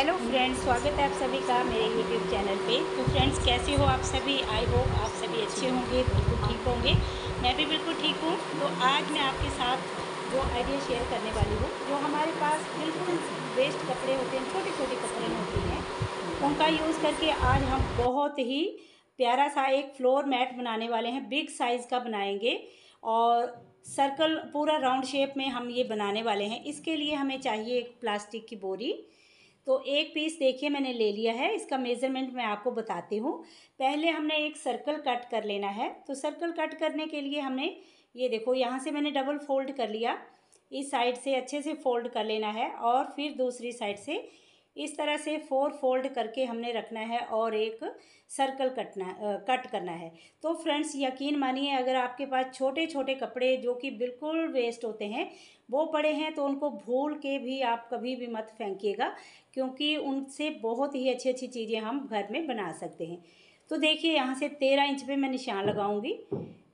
hello friends स्वागत है आप सभी का मेरे यूट्यूब चैनल पे तो फ्रेंड्स कैसे हो आप सभी आई होप आप सभी अच्छे होंगे बिल्कुल ठीक होंगे मैं भी बिल्कुल ठीक हूँ तो आज मैं आपके साथ जो आइडिया शेयर करने वाली हूँ जो हमारे पास बिल्कुल वेस्ट कपड़े होते हैं छोटे छोटे कपड़े होते हैं उनका यूज़ करके आज हम बहुत ही प्यारा सा एक फ्लोर मैट बनाने वाले हैं बिग साइज़ का बनाएंगे और सर्कल पूरा राउंड शेप में हम ये बनाने वाले हैं इसके लिए हमें चाहिए एक प्लास्टिक की बोरी तो एक पीस देखिए मैंने ले लिया है इसका मेज़रमेंट मैं आपको बताती हूँ पहले हमने एक सर्कल कट कर लेना है तो सर्कल कट करने के लिए हमने ये देखो यहाँ से मैंने डबल फोल्ड कर लिया इस साइड से अच्छे से फोल्ड कर लेना है और फिर दूसरी साइड से इस तरह से फोर फोल्ड करके हमने रखना है और एक सर्कल कटना कट करना है तो फ्रेंड्स यकीन मानिए अगर आपके पास छोटे छोटे कपड़े जो कि बिल्कुल वेस्ट होते हैं वो पड़े हैं तो उनको भूल के भी आप कभी भी मत फेंकिएगा क्योंकि उनसे बहुत ही अच्छी अच्छी चीज़ें हम घर में बना सकते हैं तो देखिए यहाँ से तेरह इंच पर मैं निशान लगाऊँगी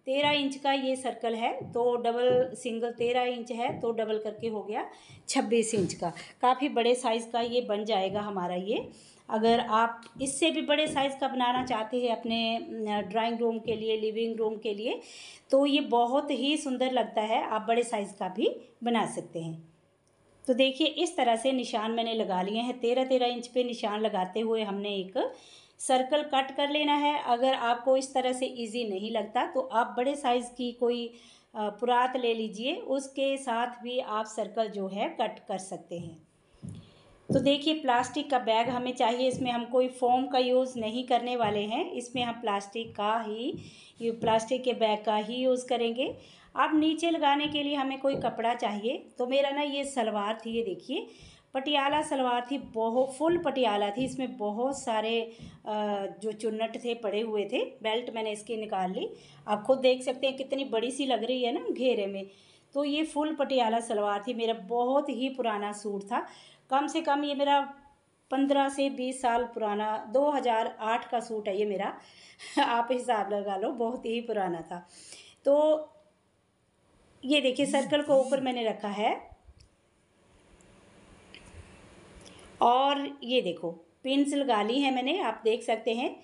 तेरह इंच का ये सर्कल है तो डबल सिंगल तेरह इंच है तो डबल करके हो गया छब्बीस इंच का काफ़ी बड़े साइज़ का ये बन जाएगा हमारा ये अगर आप इससे भी बड़े साइज़ का बनाना चाहते हैं अपने ड्राइंग रूम के लिए लिविंग रूम के लिए तो ये बहुत ही सुंदर लगता है आप बड़े साइज़ का भी बना सकते हैं तो देखिए इस तरह से निशान मैंने लगा लिए हैं तेरह तेरह इंच पे निशान लगाते हुए हमने एक सर्कल कट कर लेना है अगर आपको इस तरह से इजी नहीं लगता तो आप बड़े साइज़ की कोई पुरात ले लीजिए उसके साथ भी आप सर्कल जो है कट कर सकते हैं तो देखिए प्लास्टिक का बैग हमें चाहिए इसमें हम कोई फोम का यूज़ नहीं करने वाले हैं इसमें हम प्लास्टिक का ही प्लास्टिक के बैग का ही यूज़ करेंगे अब नीचे लगाने के लिए हमें कोई कपड़ा चाहिए तो मेरा ना ये सलवार थी ये देखिए पटियाला सलवार थी बहुत फुल पटियाला थी इसमें बहुत सारे जो चुन्नट थे पड़े हुए थे बेल्ट मैंने इसकी निकाल ली आप खुद देख सकते हैं कितनी बड़ी सी लग रही है ना घेरे में तो ये फुल पटियाला सलवार थी मेरा बहुत ही पुराना सूट था कम से कम ये मेरा पंद्रह से बीस साल पुराना दो हज़ार आठ का सूट है ये मेरा आप हिसाब लगा लो बहुत ही पुराना था तो ये देखिए सर्कल को ऊपर मैंने रखा है और ये देखो पिंस लगा ली है मैंने आप देख सकते हैं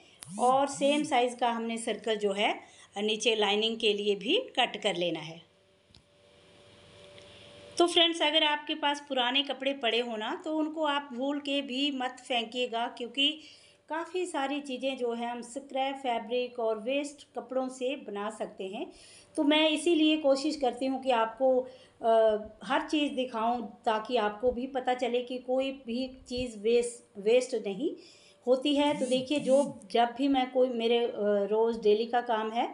और सेम साइज़ का हमने सर्कल जो है नीचे लाइनिंग के लिए भी कट कर लेना है तो फ्रेंड्स अगर आपके पास पुराने कपड़े पड़े हो ना तो उनको आप भूल के भी मत फेंकिएगा क्योंकि काफ़ी सारी चीज़ें जो है हम स्क्रैप फैब्रिक और वेस्ट कपड़ों से बना सकते हैं तो मैं इसीलिए कोशिश करती हूँ कि आपको आ, हर चीज़ दिखाऊं ताकि आपको भी पता चले कि कोई भी चीज़ वेस्ट वेस्ट नहीं होती है तो देखिए जो जब भी मैं कोई मेरे रोज़ डेली का काम है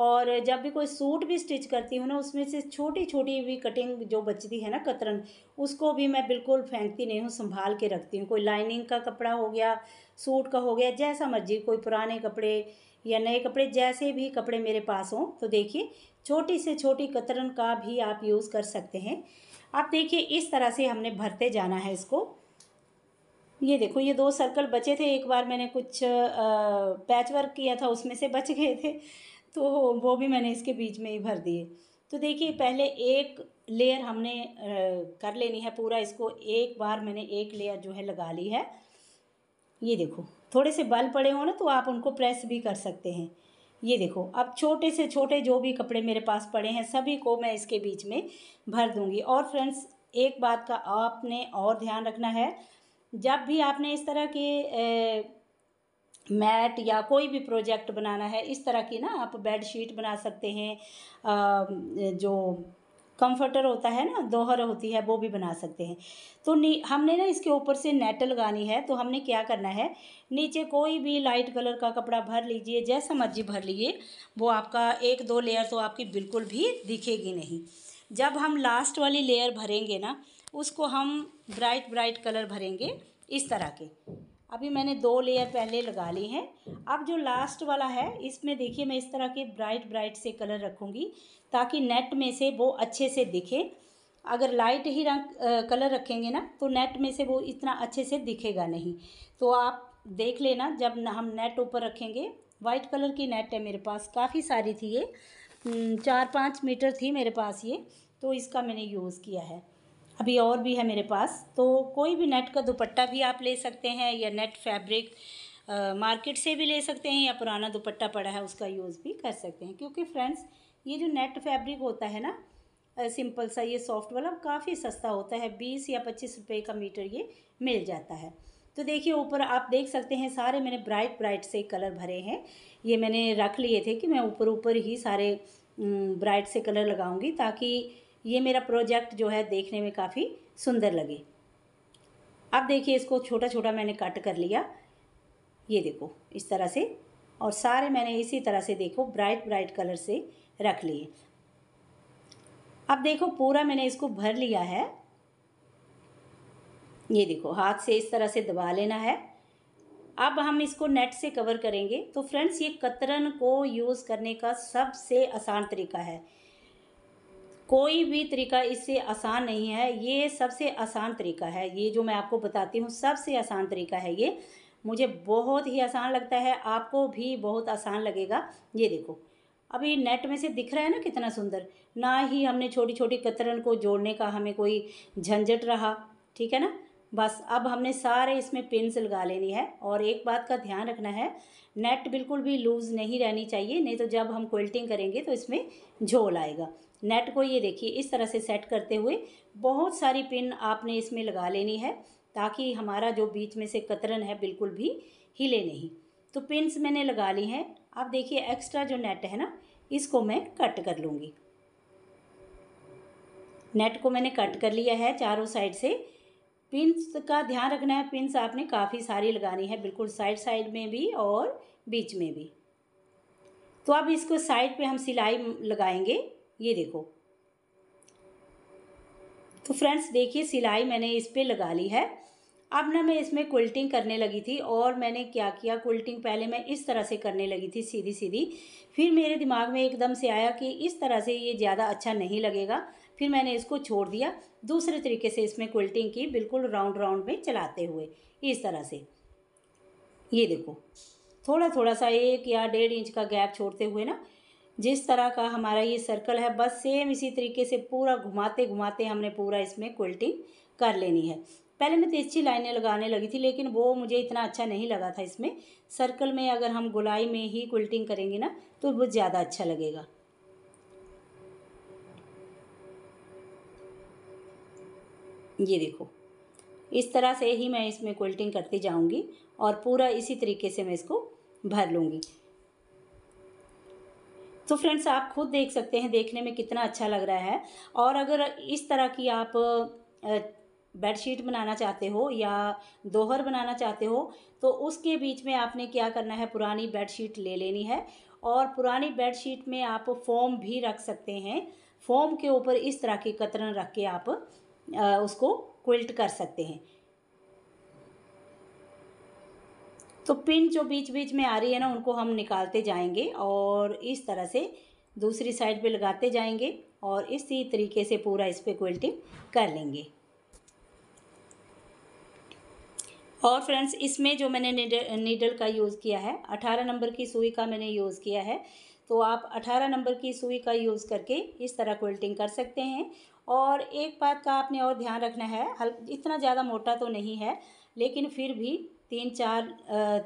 और जब भी कोई सूट भी स्टिच करती हूँ ना उसमें से छोटी छोटी भी कटिंग जो बचती है ना कतरन उसको भी मैं बिल्कुल फेंकती नहीं हूँ संभाल के रखती हूँ कोई लाइनिंग का कपड़ा हो गया सूट का हो गया जैसा मर्जी कोई पुराने कपड़े या नए कपड़े जैसे भी कपड़े मेरे पास हों तो देखिए छोटी से छोटी कतरन का भी आप यूज़ कर सकते हैं आप देखिए इस तरह से हमने भरते जाना है इसको ये देखो ये दो सर्कल बचे थे एक बार मैंने कुछ पैच वर्क किया था उसमें से बच गए थे तो वो भी मैंने इसके बीच में ही भर दिए तो देखिए पहले एक लेयर हमने कर लेनी है पूरा इसको एक बार मैंने एक लेयर जो है लगा ली है ये देखो थोड़े से बल पड़े हो ना तो आप उनको प्रेस भी कर सकते हैं ये देखो अब छोटे से छोटे जो भी कपड़े मेरे पास पड़े हैं सभी को मैं इसके बीच में भर दूँगी और फ्रेंड्स एक बात का आपने और ध्यान रखना है जब भी आपने इस तरह के मैट या कोई भी प्रोजेक्ट बनाना है इस तरह की ना आप बेड शीट बना सकते हैं जो कंफर्टर होता है ना दोहर होती है वो भी बना सकते हैं तो हमने ना इसके ऊपर से नेट लगानी है तो हमने क्या करना है नीचे कोई भी लाइट कलर का कपड़ा भर लीजिए जैसा मर्जी भर लीजिए वो आपका एक दो लेयर तो आपकी बिल्कुल भी दिखेगी नहीं जब हम लास्ट वाली लेयर भरेंगे ना उसको हम ब्राइट ब्राइट कलर भरेंगे इस तरह के अभी मैंने दो लेयर पहले लगा ली हैं अब जो लास्ट वाला है इसमें देखिए मैं इस तरह के ब्राइट ब्राइट से कलर रखूँगी ताकि नेट में से वो अच्छे से दिखे अगर लाइट ही रंग कलर रखेंगे ना तो नेट में से वो इतना अच्छे से दिखेगा नहीं तो आप देख लेना जब हम नेट ऊपर रखेंगे वाइट कलर की नेट है मेरे पास काफ़ी सारी थी ये हम्म, चार पाँच मीटर थी मेरे पास ये तो इसका मैंने यूज़ किया है अभी और भी है मेरे पास तो कोई भी नेट का दुपट्टा भी आप ले सकते हैं या नेट फैब्रिक मार्केट से भी ले सकते हैं या पुराना दुपट्टा पड़ा है उसका यूज़ भी कर सकते हैं क्योंकि फ्रेंड्स ये जो नेट फैब्रिक होता है ना सिंपल सा ये सॉफ्ट वाला काफ़ी सस्ता होता है बीस या पच्चीस रुपये का मीटर ये मिल जाता है तो देखिए ऊपर आप देख सकते हैं सारे मैंने ब्राइट ब्राइट से कलर भरे हैं ये मैंने रख लिए थे कि मैं ऊपर ऊपर ही सारे ब्राइट से कलर लगाऊंगी ताकि ये मेरा प्रोजेक्ट जो है देखने में काफ़ी सुंदर लगे अब देखिए इसको छोटा छोटा मैंने कट कर लिया ये देखो इस तरह से और सारे मैंने इसी तरह से देखो ब्राइट ब्राइट कलर से रख लिए अब देखो पूरा मैंने इसको भर लिया है ये देखो हाथ से इस तरह से दबा लेना है अब हम इसको नेट से कवर करेंगे तो फ्रेंड्स ये कतरन को यूज़ करने का सबसे आसान तरीका है कोई भी तरीका इससे आसान नहीं है ये सबसे आसान तरीका है ये जो मैं आपको बताती हूँ सबसे आसान तरीका है ये मुझे बहुत ही आसान लगता है आपको भी बहुत आसान लगेगा ये देखो अभी नेट में से दिख रहा है ना कितना सुंदर ना ही हमने छोटी छोटी कतरन को जोड़ने का हमें कोई झंझट रहा ठीक है ना बस अब हमने सारे इसमें पिंस लगा लेनी है और एक बात का ध्यान रखना है नेट बिल्कुल भी लूज़ नहीं रहनी चाहिए नहीं तो जब हम क्विल्टिंग करेंगे तो इसमें झोल आएगा नेट को ये देखिए इस तरह से सेट करते हुए बहुत सारी पिन आपने इसमें लगा लेनी है ताकि हमारा जो बीच में से कतरन है बिल्कुल भी हिले नहीं तो पिन्स मैंने लगा ली हैं आप देखिए एक्स्ट्रा जो नेट है ना इसको मैं कट कर लूँगी नेट को मैंने कट कर लिया है चारों साइड से पिंस का ध्यान रखना है पिंस आपने काफ़ी सारी लगानी है बिल्कुल साइड साइड में भी और बीच में भी तो अब इसको साइड पे हम सिलाई लगाएंगे ये देखो तो फ्रेंड्स देखिए सिलाई मैंने इस पर लगा ली है अब ना मैं इसमें क्विल्टिंग करने लगी थी और मैंने क्या किया क्विल्टिंग पहले मैं इस तरह से करने लगी थी सीधी सीधी फिर मेरे दिमाग में एकदम से आया कि इस तरह से ये ज़्यादा अच्छा नहीं लगेगा फिर मैंने इसको छोड़ दिया दूसरे तरीके से इसमें क्विल्टिंग की बिल्कुल राउंड राउंड में चलाते हुए इस तरह से ये देखो थोड़ा थोड़ा सा एक या डेढ़ इंच का गैप छोड़ते हुए ना जिस तरह का हमारा ये सर्कल है बस सेम इसी तरीके से पूरा घुमाते घुमाते हमने पूरा इसमें क्विल्टिंग कर लेनी है पहले मैं तिरछी तो लाइनें लगाने लगी थी लेकिन वो मुझे इतना अच्छा नहीं लगा था इसमें सर्कल में अगर हम गुलाई में ही क्विल्टिंग करेंगे ना तो वो ज़्यादा अच्छा लगेगा ये देखो इस तरह से ही मैं इसमें क्विल्टिंग करती जाऊंगी और पूरा इसी तरीके से मैं इसको भर लूँगी तो फ्रेंड्स आप खुद देख सकते हैं देखने में कितना अच्छा लग रहा है और अगर इस तरह की आप बेडशीट बनाना चाहते हो या दोहर बनाना चाहते हो तो उसके बीच में आपने क्या करना है पुरानी बेडशीट ले लेनी है और पुरानी बेडशीट में आप फोम भी रख सकते हैं फोम के ऊपर इस तरह की कतरन रख के आप उसको क्विल्ट कर सकते हैं तो पिन जो बीच बीच में आ रही है ना उनको हम निकालते जाएंगे और इस तरह से दूसरी साइड पे लगाते जाएंगे और इसी तरीके से पूरा इस पर क्वेल्टिंग कर लेंगे और फ्रेंड्स इसमें जो मैंने नीडल का यूज़ किया है अठारह नंबर की सुई का मैंने यूज़ किया है तो आप अठारह नंबर की सुई का यूज़ करके इस तरह क्विल्टिंग कर सकते हैं और एक बात का आपने और ध्यान रखना है हल इतना ज़्यादा मोटा तो नहीं है लेकिन फिर भी तीन चार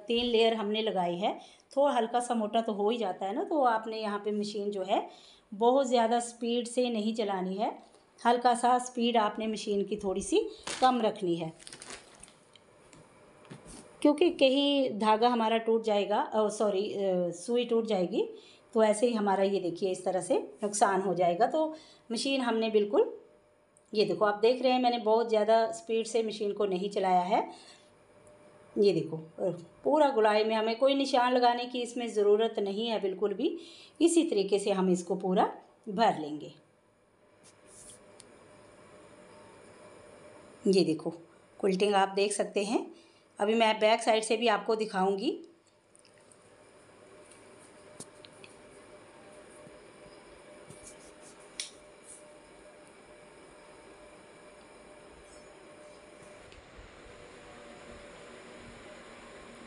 तीन लेयर हमने लगाई है थोड़ा हल्का सा मोटा तो हो ही जाता है ना तो आपने यहाँ पे मशीन जो है बहुत ज़्यादा स्पीड से नहीं चलानी है हल्का सा स्पीड आपने मशीन की थोड़ी सी कम रखनी है क्योंकि कहीं धागा हमारा टूट जाएगा सॉरी सुई टूट जाएगी तो ऐसे ही हमारा ये देखिए इस तरह से नुकसान हो जाएगा तो मशीन हमने बिल्कुल ये देखो आप देख रहे हैं मैंने बहुत ज़्यादा स्पीड से मशीन को नहीं चलाया है ये देखो पूरा गुलाई में हमें कोई निशान लगाने की इसमें ज़रूरत नहीं है बिल्कुल भी इसी तरीके से हम इसको पूरा भर लेंगे ये देखो कुल्टिंग आप देख सकते हैं अभी मैं बैक साइड से भी आपको दिखाऊंगी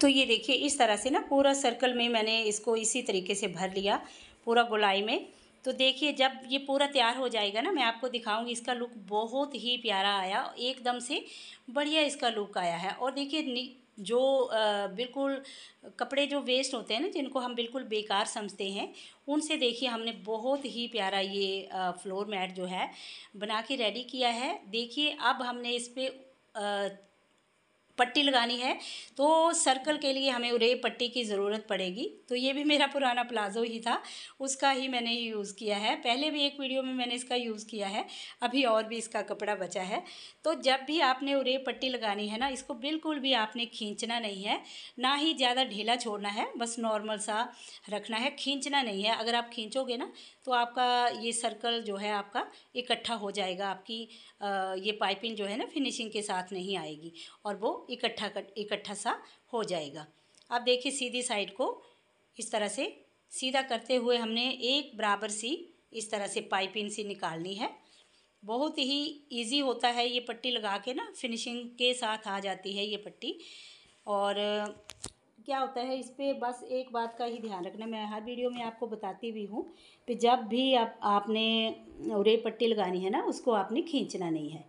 तो ये देखिए इस तरह से ना पूरा सर्कल में मैंने इसको इसी तरीके से भर लिया पूरा गुलाई में तो देखिए जब ये पूरा तैयार हो जाएगा ना मैं आपको दिखाऊंगी इसका लुक बहुत ही प्यारा आया एकदम से बढ़िया इसका लुक आया है और देखिए जो बिल्कुल कपड़े जो वेस्ट होते हैं ना जिनको हम बिल्कुल बेकार समझते हैं उनसे देखिए हमने बहुत ही प्यारा ये फ्लोर मैट जो है बना के रेडी किया है देखिए अब हमने इस पर पट्टी लगानी है तो सर्कल के लिए हमें उरे पट्टी की ज़रूरत पड़ेगी तो ये भी मेरा पुराना प्लाजो ही था उसका ही मैंने यूज़ किया है पहले भी एक वीडियो में मैंने इसका यूज़ किया है अभी और भी इसका कपड़ा बचा है तो जब भी आपने उरे पट्टी लगानी है ना इसको बिल्कुल भी आपने खींचना नहीं है ना ही ज़्यादा ढीला छोड़ना है बस नॉर्मल सा रखना है खींचना नहीं है अगर आप खींचोगे ना तो आपका ये सर्कल जो है आपका इकट्ठा हो जाएगा आपकी ये पाइपिंग जो है ना फिनिशिंग के साथ नहीं आएगी और वो इकट्ठा कर इकट्ठा सा हो जाएगा अब देखिए सीधी साइड को इस तरह से सीधा करते हुए हमने एक बराबर सी इस तरह से पाइपिंग सी निकालनी है बहुत ही इजी होता है ये पट्टी लगा के ना फिनिशिंग के साथ आ जाती है ये पट्टी और क्या होता है इस पर बस एक बात का ही ध्यान रखना मैं हर वीडियो में आपको बताती भी हूँ कि जब भी आप आपने उरे पट्टी लगानी है ना उसको आपने खींचना नहीं है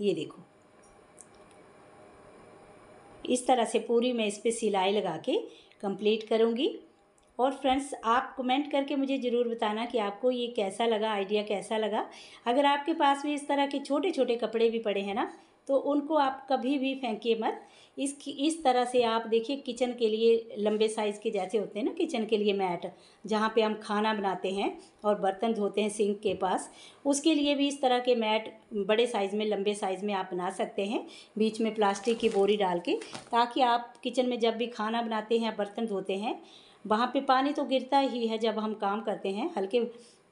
ये देखो इस तरह से पूरी मैं इस पर सिलाई लगा के कंप्लीट करूँगी और फ्रेंड्स आप कमेंट करके मुझे ज़रूर बताना कि आपको ये कैसा लगा आइडिया कैसा लगा अगर आपके पास भी इस तरह के छोटे छोटे कपड़े भी पड़े हैं ना तो उनको आप कभी भी फेंकिए मत इस इस तरह से आप देखिए किचन के लिए लंबे साइज़ के जैसे होते हैं ना किचन के लिए मैट जहाँ पे हम खाना बनाते हैं और बर्तन धोते हैं सिंक के पास उसके लिए भी इस तरह के मैट बड़े साइज़ में लंबे साइज़ में आप बना सकते हैं बीच में प्लास्टिक की बोरी डाल के ताकि आप किचन में जब भी खाना बनाते हैं बर्तन धोते हैं वहाँ पर पानी तो गिरता ही है जब हम काम करते हैं हल्के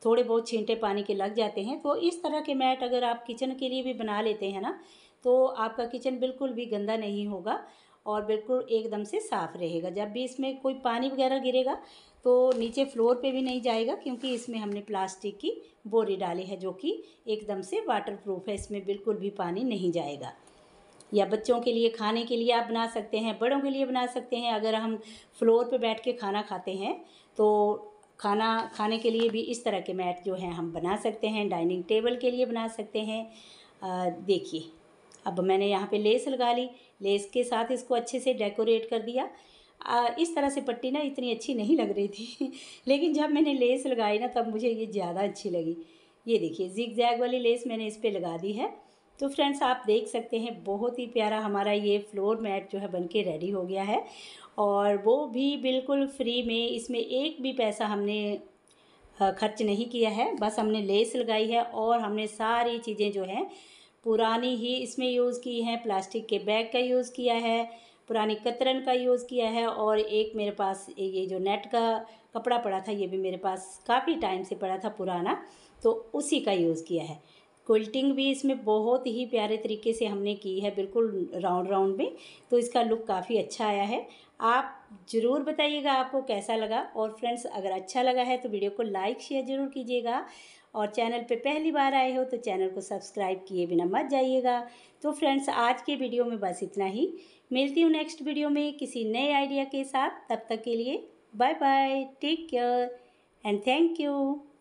थोड़े बहुत छींटे पानी के लग जाते हैं तो इस तरह के मैट अगर आप किचन के लिए भी बना लेते हैं ना तो आपका किचन बिल्कुल भी गंदा नहीं होगा और बिल्कुल एकदम से साफ़ रहेगा जब भी इसमें कोई पानी वगैरह गिरेगा तो नीचे फ्लोर पे भी नहीं जाएगा क्योंकि इसमें हमने प्लास्टिक की बोरी डाली है जो कि एकदम से वाटर प्रूफ है इसमें बिल्कुल भी पानी नहीं जाएगा या बच्चों के लिए खाने के लिए आप बना सकते हैं बड़ों के लिए बना सकते हैं अगर हम फ्लोर पर बैठ के खाना खाते हैं तो खाना खाने के लिए भी इस तरह के मैट जो हैं हम बना सकते हैं डाइनिंग टेबल के लिए बना सकते हैं देखिए अब मैंने यहाँ पे लेस लगा ली लेस के साथ इसको अच्छे से डेकोरेट कर दिया आ, इस तरह से पट्टी ना इतनी अच्छी नहीं लग रही थी लेकिन जब मैंने लेस लगाई ना तब मुझे ये ज़्यादा अच्छी लगी ये देखिए जिग जैग वाली लेस मैंने इस पर लगा दी है तो फ्रेंड्स आप देख सकते हैं बहुत ही प्यारा हमारा ये फ्लोर मैट जो है बनके रेडी हो गया है और वो भी बिल्कुल फ्री में इसमें एक भी पैसा हमने खर्च नहीं किया है बस हमने लेस लगाई है और हमने सारी चीज़ें जो हैं पुरानी ही इसमें यूज़ की है प्लास्टिक के बैग का यूज़ किया है पुरानी कतरन का यूज़ किया है और एक मेरे पास ये जो नेट का कपड़ा पड़ा था ये भी मेरे पास काफ़ी टाइम से पड़ा था पुराना तो उसी का यूज़ किया है क्विल्टिंग भी इसमें बहुत ही प्यारे तरीके से हमने की है बिल्कुल राउंड राउंड में तो इसका लुक काफ़ी अच्छा आया है आप ज़रूर बताइएगा आपको कैसा लगा और फ्रेंड्स अगर अच्छा लगा है तो वीडियो को लाइक शेयर ज़रूर कीजिएगा और चैनल पे पहली बार आए हो तो चैनल को सब्सक्राइब किए बिना मत जाइएगा तो फ्रेंड्स आज के वीडियो में बस इतना ही मिलती हूँ नेक्स्ट वीडियो में किसी नए आइडिया के साथ तब तक के लिए bye bye take care and thank you